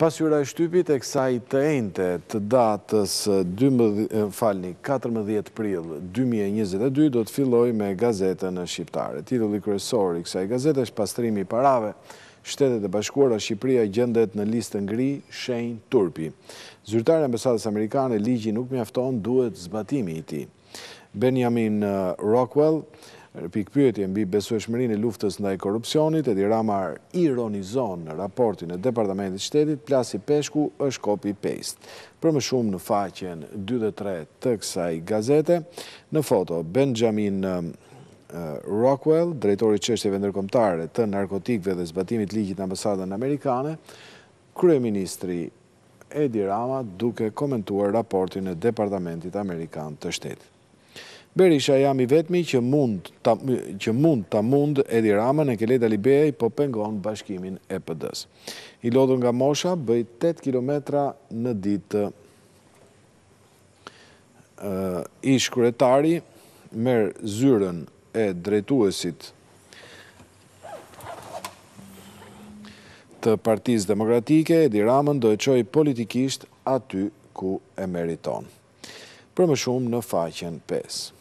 Pasyra e shtypit e kësaj të ente të datës 14 pril 2022 do të filloj me gazetën e shqiptare. Titulli kërësor i kësaj gazetë është pastrimi parave, shtetet e bashkuara Shqipria gjendet në listën gri, shenjë, turpi. Zyrtare ambesatës Amerikane, ligji nuk mjafton, duhet zbatimi i ti. Benjamin Rockwell, pikpyetje mbi besueshmërinë e luftës ndaj korrupsionit, Edi Rama ironizon në raportin e Departamentit Shtetit, Plasi Peshku është copy paste. Për më shumë në faqen 23 të kësaj gazete, në foto Benjamin um, uh, Rockwell, drejtori i çështjeve ndërkombëtare të narkotikëve dhe zbatimit ligjit në ambasadën amerikane, kryeministri Edi Rama duke komentuar raportin e Departamentit Amerikan të Shtetit. Berisha jam i vetmi që mund të që mund ta mund Edi Rama në Keleda Libej, po pengon bashkimin e pëdës. I lodhur nga Mosha bëj 8 kilometra në ditë. ë ish kryetari merr zyrën e drejtuesit të partiz demokratike, Edi Ramën do e qoj politikisht aty ku e meriton. Për më shumë në faqen 5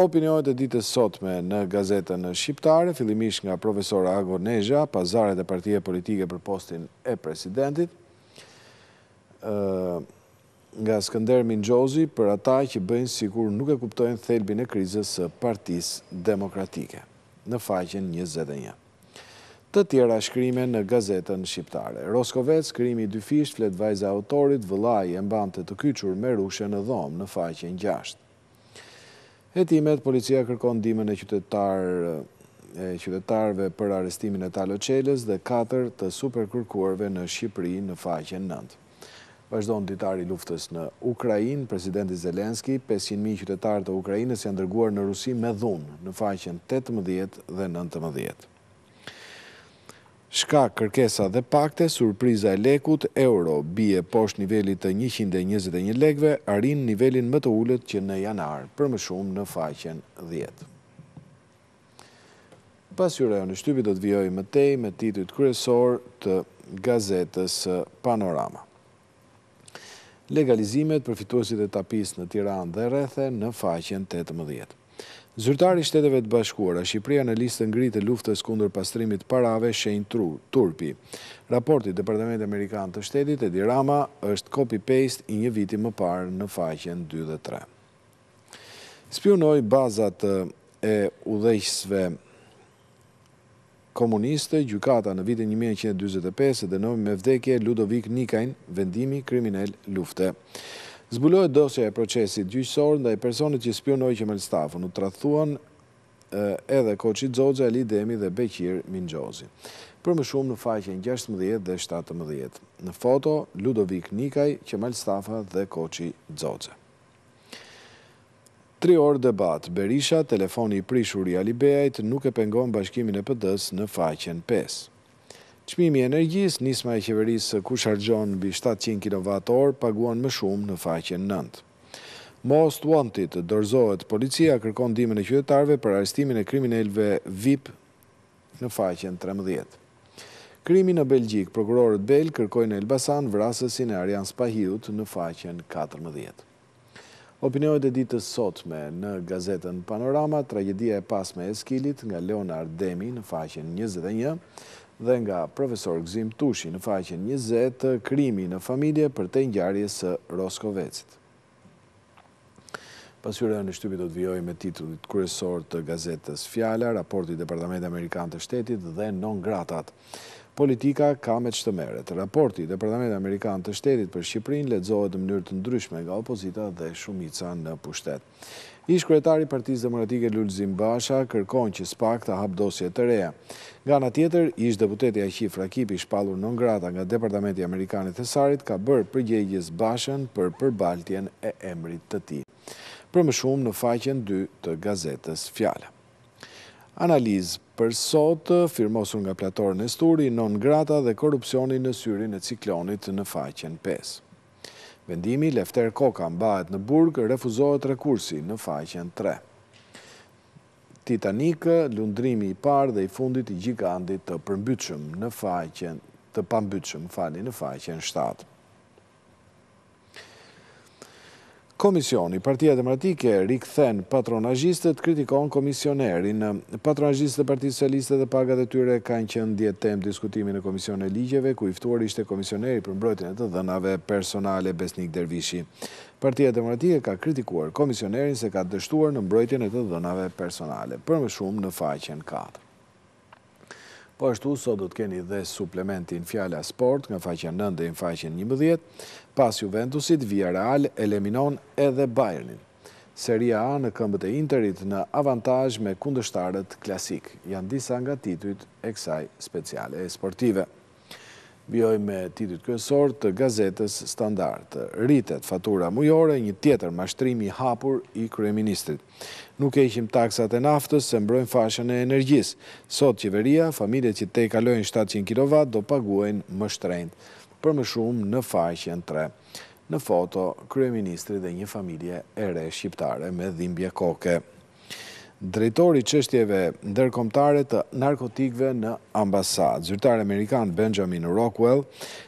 opinionet e ditës sotme në gazetën shqiptare, fillimish nga profesora Nezha, pazaret e partije politike për postin e presidentit, nga Skënder Minxozi për ata që bëjnë sikur nuk e kuptojnë thelbin e krizës së partisë demokratike në faqen 21. Të tjera shkrimen në gazetën shqiptare. Roskovec, krimi dyfisht, fletë vajza autorit, vëlaj e mbante të kyqur me rushe në dhomë në faqen 6. Hetimet, policia kërkon dimën e qytetarve për arestimin e talo qeles dhe 4 të superkërkuarve në Shqipëri në faqen nëndë. Vashdojnë ditari luftës në Ukrajin, presidenti Zelenski, 500.000 qytetarë të Ukrajinës janë dërguar në Rusi me dhunë në faqen 18 dhe 19. Shka kërkesa dhe pakte, surpriza e lekut, euro, bie posht nivelit të 121 lekve, arin nivelin më të ullët që në janar, për më shumë në faqen 10. Pas jure e në shtypi do të vjoj më tej me titit kryesor të gazetes Panorama. Legalizimet për e tapis në Tiran dhe Rethe në faqen Zyrtari shteteve të bashkuara, Shqipria në listë ngritë të luftës kundër pastrimit parave shenjë turpi. Raporti Departament Amerikan të shtetit e dirama është copy-paste i një viti më parë në faqen 2 dhe 3. Spionoj bazat e udhejshve komuniste, gjukata në vitin 1925 dhe nëmi me vdekje Ludovik Nikajn, vendimi kriminell lufte. Zbulohet dosja e procesit gjyqësor nda i personit që spionoj që Stafën u trathuan edhe koqit Zodze, Ali Demi dhe Bekir Minjozi. Për më shumë në faqen 16 dhe 17. Në foto, Ludovik Nikaj, Qemal Stafa dhe koqi Zodze. Tri orë debat, Berisha, telefoni i prishur i Alibejajt, nuk e pengon bashkimin e pëdës në faqen 5. Qmimi energjis, nisma e qeverisë kush argjon bi 700 kWh, paguan më shumë në faqen nëndë. Most Wanted dërzohet policia kërkon dimën e qytetarve për arestimin e kriminelve VIP në faqen 13. Krimi në Belgjik, prokurorët Bel kërkojnë Elbasan vrasësin e Arjan Spahiut në faqen 14. Opinojt e ditës sotme në gazetën Panorama, tragedia e pasme e skilit nga Leonard Demi në faqen 21, dhe nga profesor Gzim Tushi në faqen 20 krimi në familje për të njëjarje së Roskovecit. Pasyre në në shtypi do të vjoj me titullit kërësor të gazetës Fjala, raporti Departamentet Amerikan të shtetit dhe non gratat. Politika ka me qëtë meret. Raporti Departamentet Amerikan të shtetit për Shqiprin ledzohet në mënyrë të ndryshme nga opozita dhe shumica në pushtet. Ish kryetari i Partisë Demokratike Lulzim Basha kërkon që SPAK të hap dosje të reja. Nga ana tjetër, ish deputeti Aqif Rakipi, shpallur non grata nga Departamenti Amerikan i Thesarit, ka bërë përgjegjës Bashën për përbaltjen e emrit të tij. Për më shumë në faqen 2 të gazetës Fjala. Analizë për sot firmosur nga platorën e sturi, non grata dhe korupcioni në syrin e ciklonit në faqen 5. Vendimi Lefter Koka mbahet në burg, refuzohet rekursi në faqen 3. Titanic, lundrimi i parë dhe i fundit i gjigandit të përmbytshëm në faqen të pambytshëm, fali në faqen 7. Komisioni, partia demokratike, rikë then patronajistët, kritikon komisionerin. patronajistët e Partisë Socialiste dhe pagat e tyre kanë që në djetem diskutimin në Komision e Ligjeve, ku iftuar ishte komisioneri për mbrojtën e të dënave personale Besnik Dervishi. Partia demokratike ka kritikuar komisionerin se ka dështuar në mbrojtën e të dënave personale, për më shumë në faqen 4. Po ështu, sot do të keni dhe suplementin fjala sport nga faqen 9 e në faqen një mëdhjet, pas Juventusit, Via Real, Eleminon edhe Bayernin. Seria A në këmbët e Interit në avantaj me kundështarët klasik, janë disa nga tituit e kësaj speciale e sportive bjoj me titit kësor të gazetës standart. Rritet fatura mujore, një tjetër mashtrimi hapur i kryeministrit. Nuk e ishim taksat e naftës se mbrojnë fashën e energjis. Sot qeveria, familje që te kalojnë 700 kW do paguajnë më shtrejnë, për më shumë në fashën 3. Në foto, kryeministri dhe një familje ere shqiptare me dhimbje koke drejtori qështjeve ndërkomtare të narkotikve në ambasad. Zyrtar Amerikan Benjamin Rockwell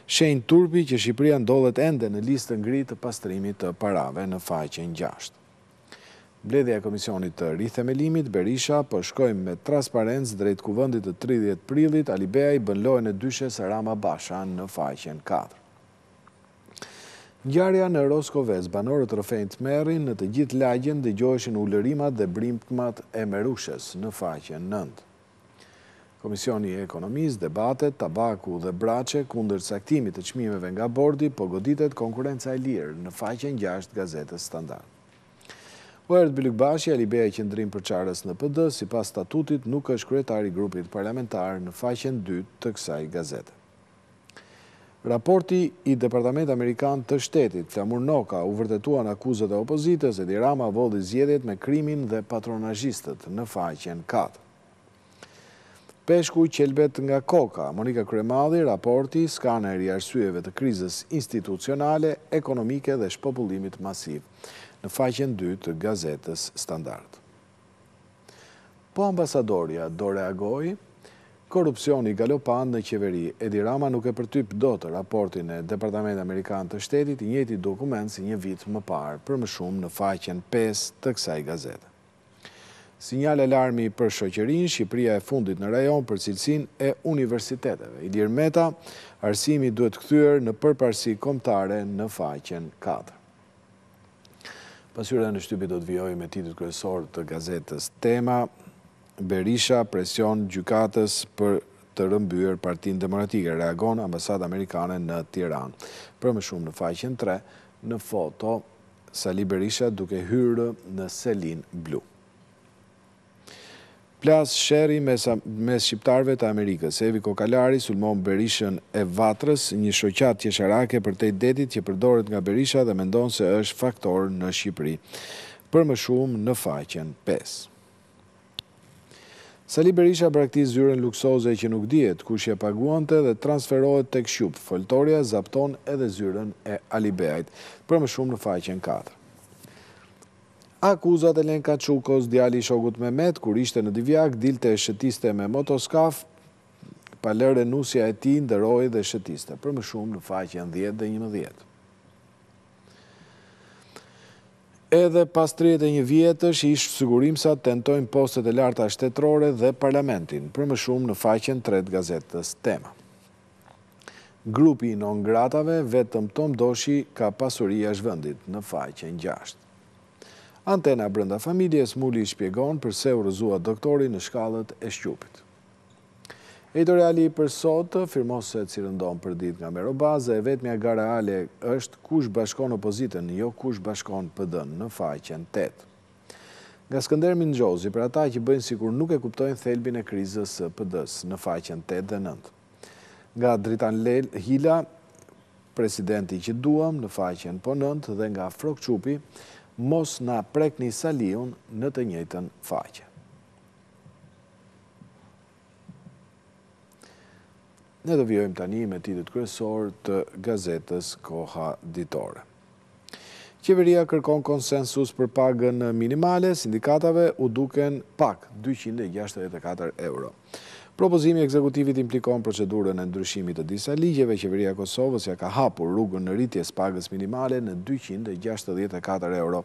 shenjë turpi që Shqipëria ndollet ende në listë ngri të pastrimit të parave në faqen 6. Bledhja Komisionit të Rithemelimit, Berisha, përshkojmë po me transparents drejt kuvëndit të 30 prilit, Alibeja i bënlojnë e dyshe së Rama Basha në faqen 4. Njarja në Roskoves, banorët rëfejnë të merin në të gjithë lagjen dhe gjoheshin ullërimat dhe brimtmat e merushes në faqen nëndë. Komisioni e ekonomisë, debatet, tabaku dhe brache kundër saktimit të qmimeve nga bordi po goditet konkurenca e lirë në faqen gjasht gazetës standart. Uerët Bilukbashi, Alibeja i qëndrim për qarës në pëdë, si pas statutit nuk është kretari grupit parlamentar në faqen 2 të kësaj Gazetë. Raporti i Departament Amerikan të shtetit, Flamur Noka, u vërtetuan akuzët e opozitës e dirama vodhë i zjedit me krimin dhe patronajistët në faqen 4. Peshku i qelbet nga koka, Monika Kremadhi, raporti, skane e rjarësueve të krizës institucionale, ekonomike dhe shpopullimit masiv, në faqen 2 të gazetës standart. Po ambasadorja do reagojë? korupcioni galopan në qeveri. Edi Rama nuk e përtyp do të raportin e Departament Amerikan të shtetit i njëti dokument si një vit më parë, për më shumë në faqen 5 të kësaj gazete. Sinjale alarmi për shoqerin, Shqipria e fundit në rajon për cilësin e universiteteve. Idir Meta, arsimi duhet këthyër në përparsi komtare në faqen 4. Pasyre dhe në shtypi do të vjoj me titit kërësor të gazetës tema, Berisha presion gjukatës për të rëmbyrë partin demokratike, reagon ambasadë amerikane në Tiran. Për më shumë në faqen 3, në foto, Sali Berisha duke hyrë në selin blu. Plas shëri mes shqiptarve të Amerikës, Evi Kokalari sulmon Berishën e Vatrës, një shoqat tjesharake për te detit që përdoret nga Berisha dhe mendon se është faktor në Shqipëri. Për më shumë në faqen 5. Sali Berisha brakti zyren luksoze që nuk djetë, kush e paguante dhe transferohet të këshup. Foltoria zapton edhe zyren e Alibejt, për më shumë në faqen 4. Akuzat e Lenka Qukos, djali shogut Mehmet, kur ishte në divjak, dilte e shëtiste me motoskaf, e nusja e ti ndëroj dhe shëtiste, për më shumë në faqen 10 dhe 11. edhe pas 31 vjetës ish sigurim sa tentojnë postet e larta shtetrore dhe parlamentin, për më shumë në faqen 3 gazetës tema. Grupi i ngratave, vetëm Tom Doshi ka pasuria shvëndit në faqen 6. Antena brënda familjes muli shpjegon përse u rëzua doktori në shkallët e shqupit. Editor reali për sot firmon se si rëndon për ditë nga Merobaza e vetmja gara Ale është kush bashkon opozitën, jo kush bashkon PD-n në faqen 8. Nga Skënder Gjozi, për ata që bëjnë sikur nuk e kuptojnë thelbin e krizës së PD-s në faqen 8 dhe 9. Nga Dritan Lel Hila, presidenti që duam në faqen po 9 dhe nga Frokçupi, mos na prekni Saliun në të njëjtën faqe. Ne do vjojmë tani me titit kërësor të gazetës koha ditore. Qeveria kërkon konsensus për pagën minimale, sindikatave u duken pak 264 euro. Propozimi ekzekutivit implikon procedurën e ndryshimit të disa ligjeve, qeveria Kosovës ja ka hapur rrugën në rritjes pagës minimale në 264 euro.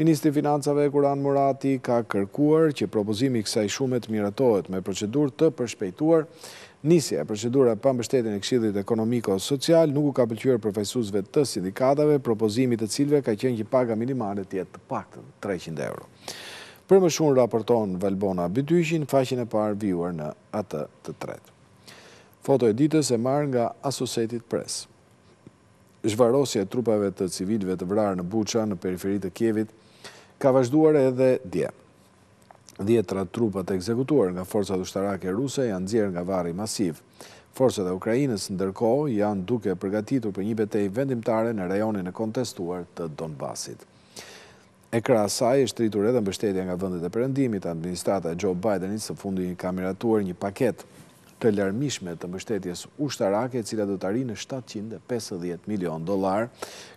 Ministri Financave Kuran Murati ka kërkuar që propozimi kësaj shumët miratohet me procedur të përshpejtuar, Nisja e procedura për mbështetin e kshidhjit ekonomiko-social nuk u ka pëllqyër profesuzve të sindikatave, propozimit të cilve ka qenë që paga minimale tjetë të paktën 300 euro. Për më shumë raporton Valbona Bityshin, faqin e parë viuar në atë të tretë. Foto e ditës e marë nga Associated Press. Zhvarosje trupave të civilve të vrarë në Buqa në periferit të Kjevit ka vazhduar edhe djemë. Djetra trupat e ekzekutuar nga forcat ushtarake ruse janë zirë nga vari masiv. Forcat e Ukrajinës ndërko janë duke përgatitur për një betej vendimtare në rajonin e kontestuar të Donbasit. E krasaj është rritur edhe në bështetja nga vëndet e përëndimit, administrata Joe Bidenit së fundi i kameratuar një paket të lërmishme të mështetjes ushtarake, cila do të arri në 750 milion dolar,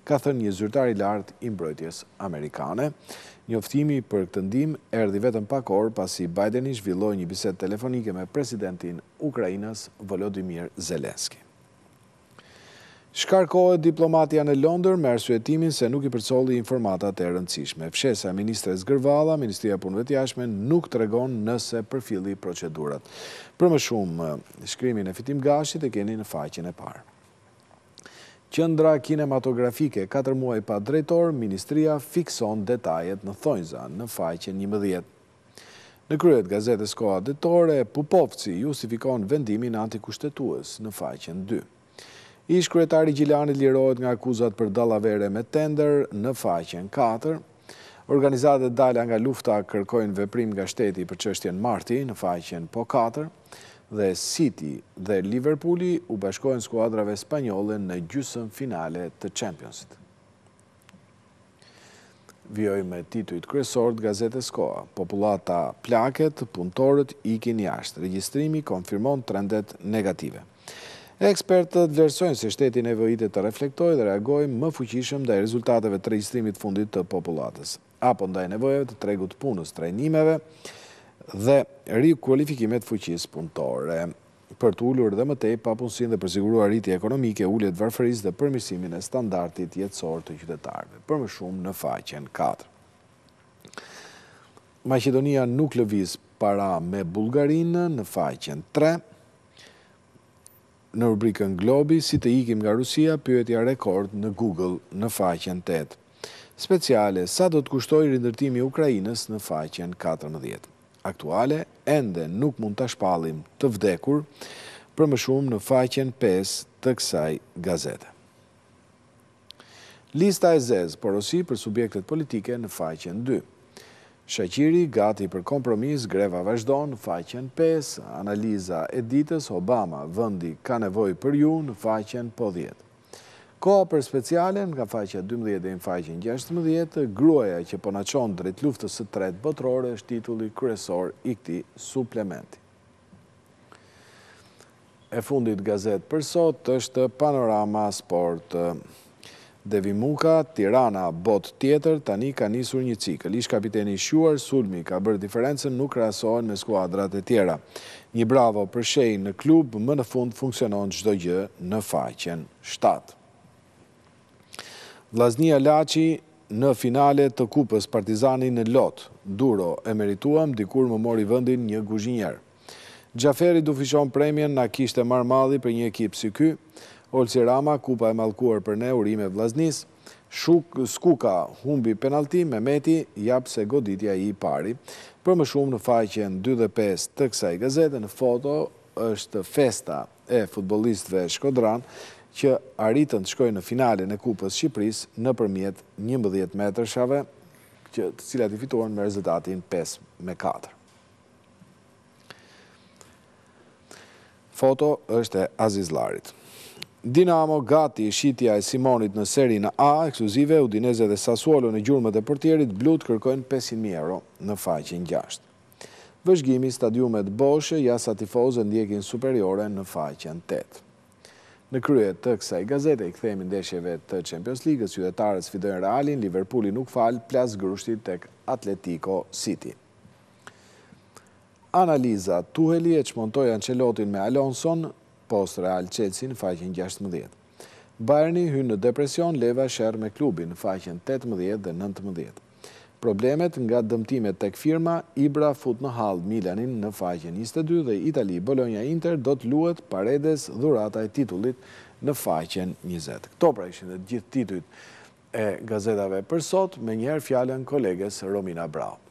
ka thënë një zyrtari lartë i mbrojtjes amerikane. Njoftimi për këtë ndim erdi vetën pakor, pasi Biden i shvilloj një biset telefonike me presidentin Ukrajinas Volodymyr Zelenski. Shkarkohet diplomatia në Londër me arsuetimin se nuk i përcoli informatat e rëndësishme. Fshesa, Ministre Zgërvala, Ministria Punve Tjashme, nuk të regon nëse përfili procedurat. Për më shumë, shkrimi në fitim gashit e keni në faqin e parë. Qëndra kinematografike, 4 muaj pa drejtor, Ministria fikson detajet në thonjza në faqin 11. Në kryet gazetës koha detore, Pupovci justifikon vendimin antikushtetues në faqen 2 ish kryetari Gjilani lirohet nga akuzat për dalavere me tender në faqen 4. Organizatet dalja nga lufta kërkojnë veprim nga shteti për qështjen Marti në faqen po 4 dhe City dhe Liverpooli u bashkojnë skuadrave spanyole në gjusën finale të Championsit. Vjoj me tituit kresort Gazete Skoa, populata plaket, punëtorët, ikin jashtë. Registrimi konfirmon trendet negative. Ekspertët vlerësojnë se shteti nevojitit të reflektoj dhe reagoj më fuqishëm dhe rezultateve të registrimit fundit të populatës, apo ndaj nevojeve të tregut punës, trejnimeve dhe rikualifikimet fuqis punëtore. Për të ullur dhe mëtej, papunësin dhe përsiguruar rriti ekonomike, ullet varfëris dhe përmisimin e standartit jetësor të qytetarve, për më shumë në faqen 4. Macedonia nuk lëviz para me Bulgarinë në faqen 3 në rubrikën Globi, si të ikim nga Rusia, pyetja rekord në Google në faqen 8. Speciale, sa do të kushtoj rindërtimi Ukrajinës në faqen 14. Aktuale, ende nuk mund të shpalim të vdekur, për më shumë në faqen 5 të kësaj gazete. Lista e zezë porosi për subjektet politike në faqen 2. Shëqiri, gati për kompromis, greva vazhdon, faqen 5, analiza e ditës, Obama, vëndi, ka nevoj për ju në faqen po 10. Koa për specialen, nga faqja 12 dhe në faqen 16, gruaja që ponacion drejt luftës të tret botrore, është titulli kresor i këti suplementi. E fundit gazet për sot është panorama sport. Devimuka, Tirana, bot tjetër, tani ka nisur një cikl. Ish kapiteni shuar, sulmi, ka bërë diferencen, nuk rasohen me skuadrat e tjera. Një bravo për shejnë në klub, më në fund funksionon qdo gjë në faqen 7. Vlaznia Laci në finale të kupës partizani në lot, duro, e merituam dikur më mori vëndin një guzhinjerë. Gjaferi du fishon premjen, na kishte marmadhi për një ekip si ky, Olsi Rama, kupa e malkuar për ne, urime vlaznis, shuk, skuka, humbi penalti, me meti, japë se goditja i pari. Për më shumë në faqen 25 të kësaj gazete, në foto është festa e futbolistve Shkodran, që arritën të shkojnë në finale në kupës Shqipëris në përmjet 11 metrëshave, që të cilat i fituan me rezultatin 5 me 4. Foto është e Aziz Larit. Dinamo, gati i shqitja e Simonit në seri në A, ekskluzive, Udineze dhe Sasuolo në gjurëmët e portjerit, blut kërkojnë 500.000 euro në faqin gjasht. Vëshgimi, stadiumet boshë, jasa tifozë ndjekin superiore në faqin 8. Në kryet të kësaj gazete, i këthejmë ndeshjeve të Champions League, së jetarës fidojnë realin, Liverpooli nuk falë, plasë grushtit të Atletico City. Analiza Tuheli e që montojë Ancelotin me Alonson, post Real Chelsea në faqen 16. Bayerni hyn në depresion, Leva shërë me klubin në faqen 18 dhe 19. Problemet nga dëmtimet tek firma Ibra fut në hall Milanin në faqen 22 dhe Itali Bologna Inter do të luhet Paredes dhurata e titullit në faqen 20. Kto pra ishin të gjithë titujt e gazetave për sot, me njëherë fjalën koleges Romina Braut.